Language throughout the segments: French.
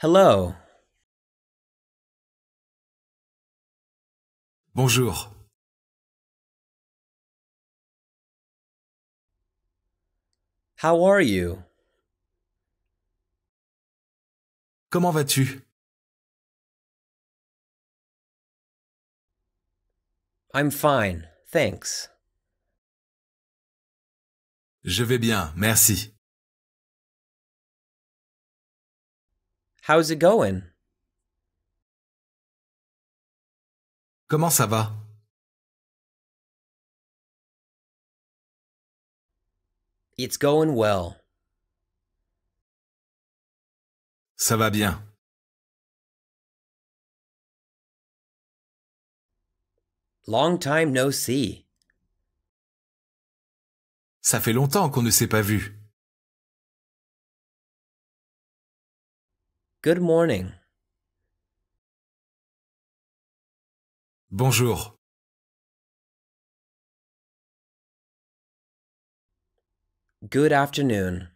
Hello. Bonjour. How are you? Comment vas-tu? I'm fine, thanks. Je vais bien, merci. How's it going? Comment ça va? It's going well. Ça va bien. Long time no see. Ça fait longtemps qu'on ne s'est pas vu. Good morning. Bonjour. Good afternoon.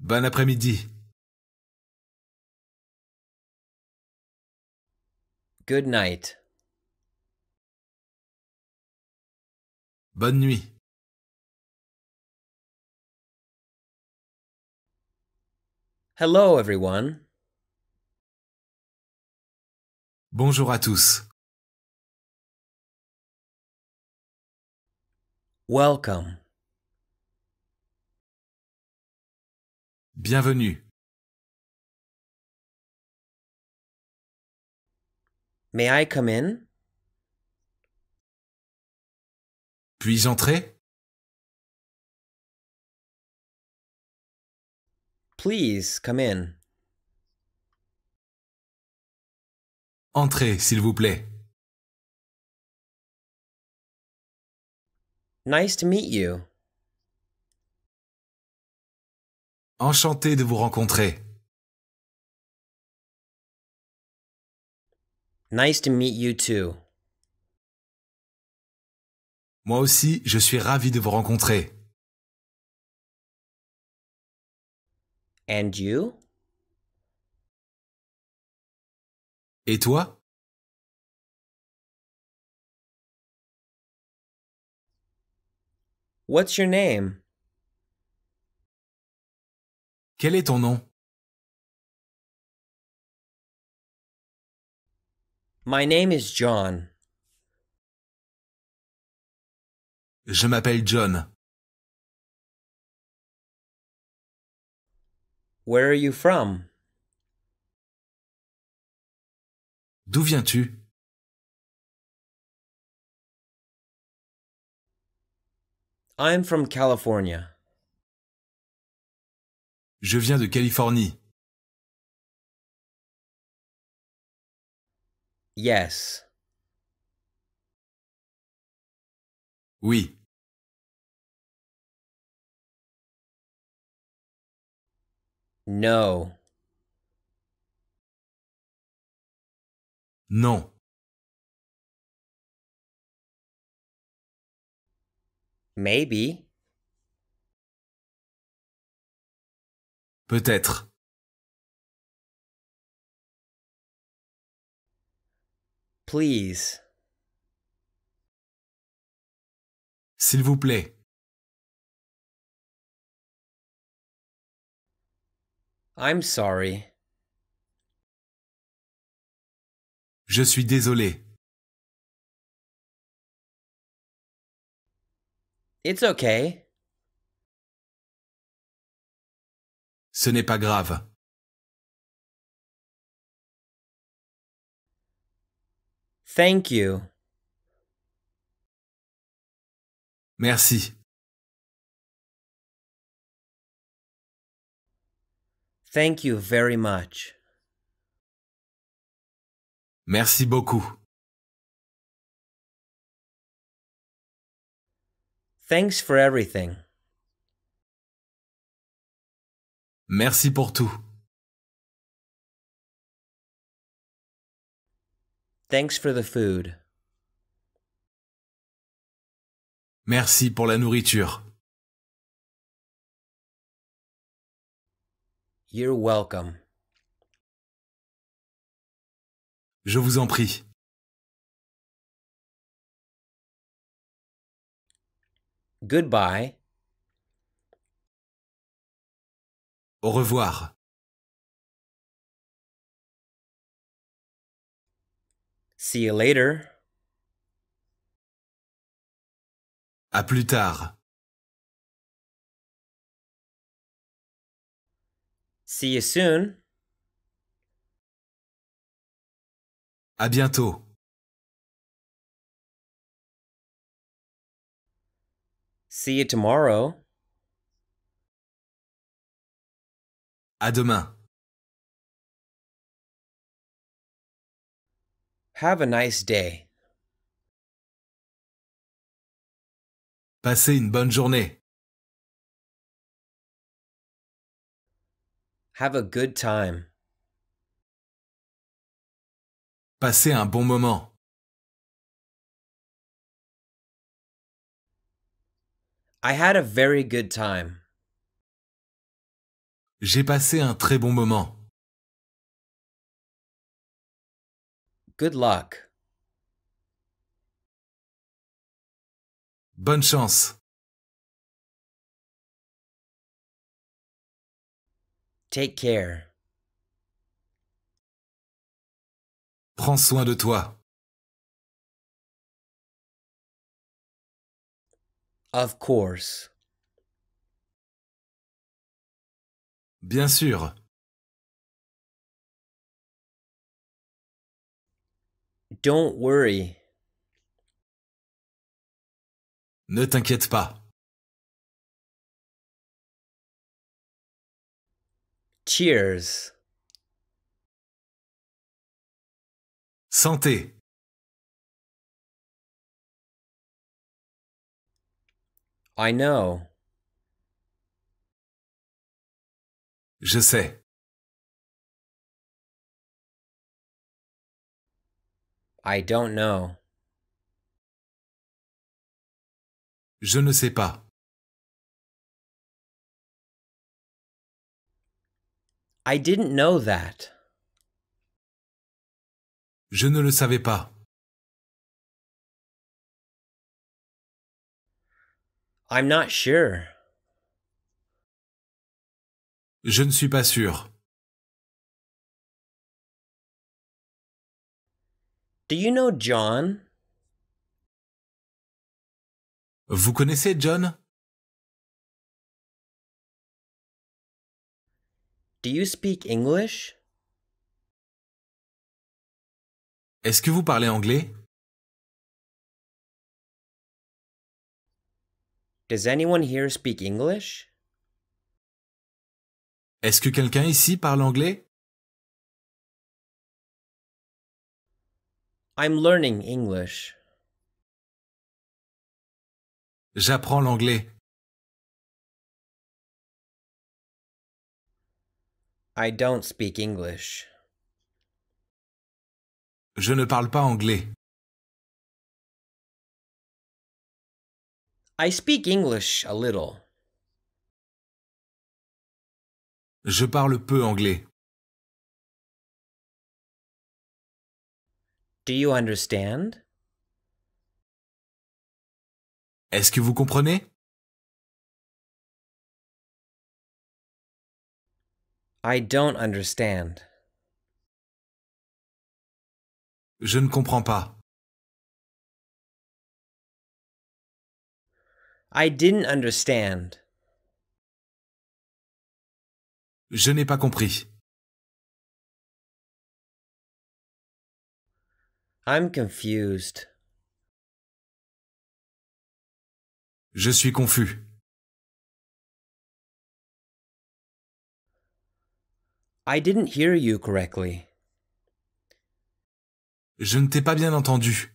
Bon après-midi. Good night. Bonne nuit. Hello everyone. Bonjour à tous. Welcome. Bienvenue. May I come in? Puis-je entrer? Please, come in. Entrez, s'il vous plaît. Nice to meet you. Enchanté de vous rencontrer. Nice to meet you too. Moi aussi, je suis ravi de vous rencontrer. And you? Et toi? What's your name? Quel est ton nom? My name is John. Je m'appelle John. Where are you from? D'où viens-tu? I'm from California. Je viens de Californie. Yes. Oui. No. Non. Maybe. Peut-être. Please. S'il vous plaît. I'm sorry. Je suis désolé. It's okay. Ce n'est pas grave. Thank you. Merci. Thank you very much. Merci beaucoup. Thanks for everything. Merci pour tout. Thanks for the food. Merci pour la nourriture. You're welcome. Je vous en prie. Goodbye. Au revoir. See you later. À plus tard. See you soon. À bientôt. See you tomorrow. À demain. Have a nice day. Passez une bonne journée. Have a good time. Passez un bon moment. I had a very good time. J'ai passé un très bon moment. Good luck. Bonne chance. Take care. Prends soin de toi. Of course. Bien sûr. Don't worry. Ne t'inquiète pas. Cheers. Santé. I know. Je sais. I don't know. Je ne sais pas. I didn't know that. Je ne le savais pas. I'm not sure. Je ne suis pas sûr. Do you know John? Vous connaissez John? Do you speak English? Est-ce que vous parlez anglais? Does anyone here speak English? Est-ce que quelqu'un ici parle anglais? I'm learning English. J'apprends l'anglais. I don't speak English. Je ne parle pas anglais. I speak English a little. Je parle peu anglais. Do you understand? Est-ce que vous comprenez? I don't understand. Je ne comprends pas. I didn't understand. Je n'ai pas compris. I'm confused. Je suis confus. I didn't hear you correctly. Je ne t'ai pas bien entendu.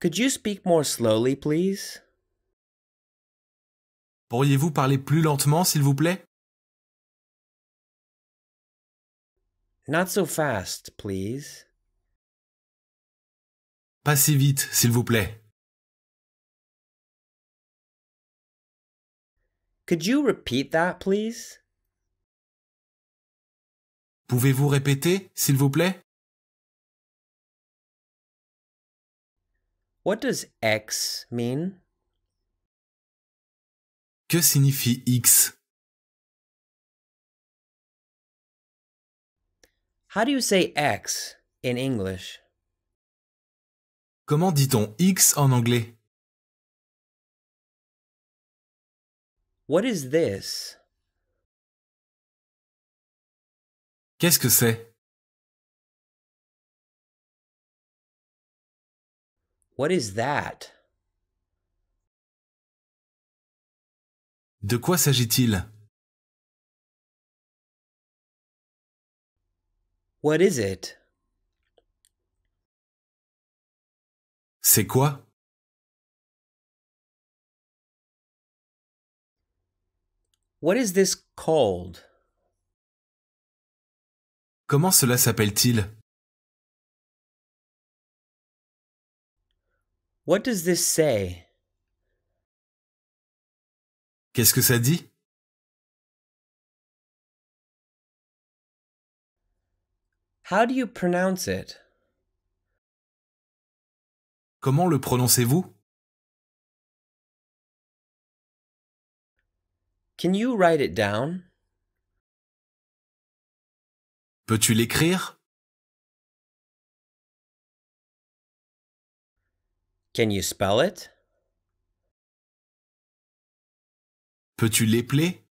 Could you speak more slowly, please? Pourriez-vous parler plus lentement, s'il vous plaît? Not so fast, please. Pas si vite, s'il vous plaît. Could you repeat that, please? Pouvez-vous répéter, s'il vous plaît? What does X mean? Que signifie X? How do you say X in English? Comment dit-on X en anglais? What is this? Qu'est-ce que c'est? What is that? De quoi s'agit-il? What is it? C'est quoi? What is this called? Comment cela s'appelle-t-il? What does this say? Qu'est-ce que ça dit? How do you pronounce it? Comment le prononcez-vous? Can you write it down? Peux-tu l'écrire? Can you spell it? Peux-tu l'épeler?